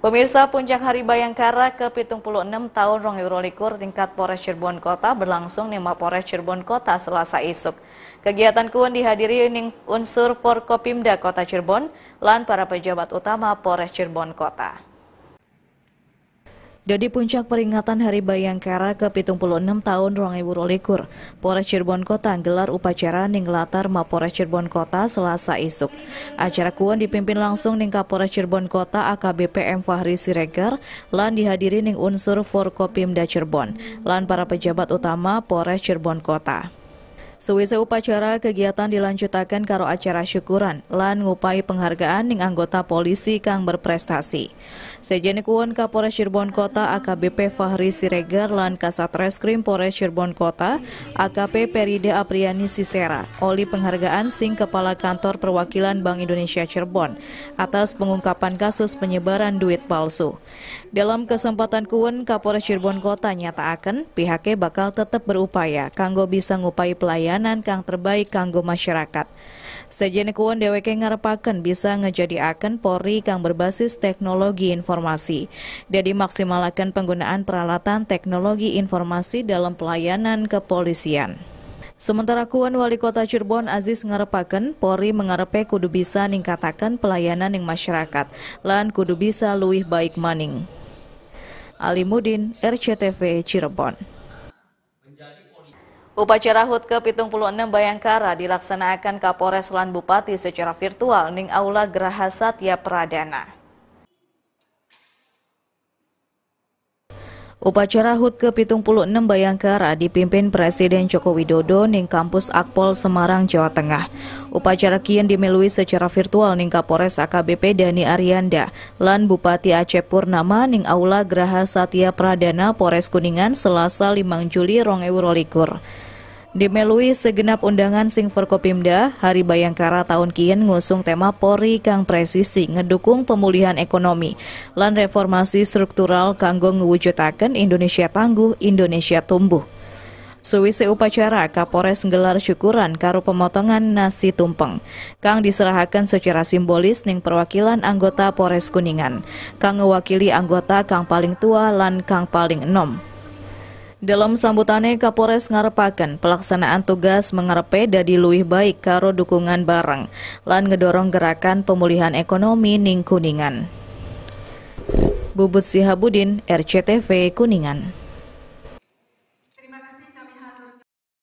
Pemirsa Puncak Hari Bayangkara ke-76 tahun Rong Eurolikur tingkat Polres Cirebon Kota berlangsung di Mapores Cirebon Kota Selasa esok. Kegiatan kuon dihadiri unsur Forkopimda Kota Cirebon, dan para pejabat utama Polres Cirebon Kota. Dari puncak peringatan Hari Bayangkara ke-76 tahun Ibu Rolikur, Polres Cirebon Kota gelar upacara Ninglatar latar Mapolres Cirebon Kota Selasa isuk. Acara kuan dipimpin langsung ning Kapolres Cirebon Kota AKBP M Fahri Siregar lan dihadiri ning unsur Forkopimda Cirebon lan para pejabat utama Polres Cirebon Kota. Sewise upacara kegiatan dilanjutkan karo acara syukuran lan ngupai penghargaan ning anggota polisi kang berprestasi. Sejene kuwon Kapolres Cirebon Kota AKBP Fahri Siregar lan Kasat Reskrim Polres Cirebon Kota AKP Peride Apriani Sisera oli penghargaan sing Kepala Kantor Perwakilan Bank Indonesia Cirebon atas pengungkapan kasus penyebaran duit palsu. Dalam kesempatan kuwon Kapolres Cirebon Kota akan pihaknya bakal tetap berupaya kanggo bisa ngupai pelayan Pelayanan kang terbaik kanggo masyarakat. Sajane kuon DWK ngarepaken bisa ngejadiaken Polri kang berbasis teknologi informasi. Jadi maksimalaken penggunaan peralatan teknologi informasi dalam pelayanan kepolisian. Sementara Kuan Wali Kota Cirebon Aziz ngarepaken Polri mengarepe kudu bisa ningkatakan pelayanan yang masyarakat lan kudu bisa luwih baik maning. Ali Mudin, RCTV Cirebon Upacara HUT ke-76 Bayangkara dilaksanakan Kapolres Lan Bupati secara virtual Ning Aula Graha Satya Pradana. Upacara HUT ke-76 Bayangkara dipimpin Presiden Joko Widodo ning kampus Akpol Semarang, Jawa Tengah. Upacara kian dimilui secara virtual ning Kapolres AKBP Dani Arianda, lan Bupati Aceh Purnama ning Aula Graha Satya Pradana Polres Kuningan Selasa 5 Juli 2022. Dimelui segenap undangan sing Forkopimda, Hari Bayangkara tahun kian ngusung tema Polri kang presisi ngedukung pemulihan ekonomi lan reformasi struktural kanggo ngewujudaken Indonesia tangguh, Indonesia tumbuh. Suwise upacara, Kapolres gelar syukuran karo pemotongan nasi tumpeng. Kang diserahkan secara simbolis ning perwakilan anggota Polres Kuningan. Kang mewakili anggota kang paling tua lan kang paling enom. Dalam sambutannya, Kapolres ngarepakan pelaksanaan tugas mengarepe dadi luih baik karo dukungan barang lan ngedorong gerakan pemulihan ekonomi ning Kuningan. Bubut Sihabudin, RCTV Kuningan.